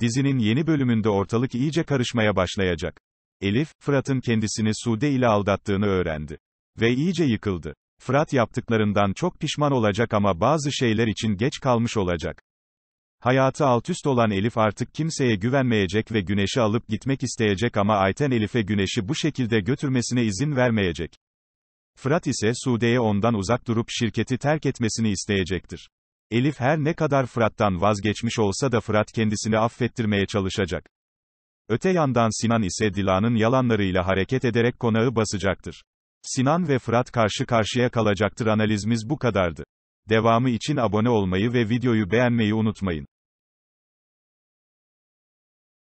Dizinin yeni bölümünde ortalık iyice karışmaya başlayacak. Elif, Fırat'ın kendisini Sude ile aldattığını öğrendi. Ve iyice yıkıldı. Fırat yaptıklarından çok pişman olacak ama bazı şeyler için geç kalmış olacak. Hayatı altüst olan Elif artık kimseye güvenmeyecek ve Güneş'i alıp gitmek isteyecek ama Ayten Elif'e Güneş'i bu şekilde götürmesine izin vermeyecek. Fırat ise Sude'ye ondan uzak durup şirketi terk etmesini isteyecektir. Elif her ne kadar Fırat'tan vazgeçmiş olsa da Fırat kendisini affettirmeye çalışacak. Öte yandan Sinan ise Dila'nın yalanlarıyla hareket ederek konağı basacaktır. Sinan ve Fırat karşı karşıya kalacaktır analizimiz bu kadardı. Devamı için abone olmayı ve videoyu beğenmeyi unutmayın.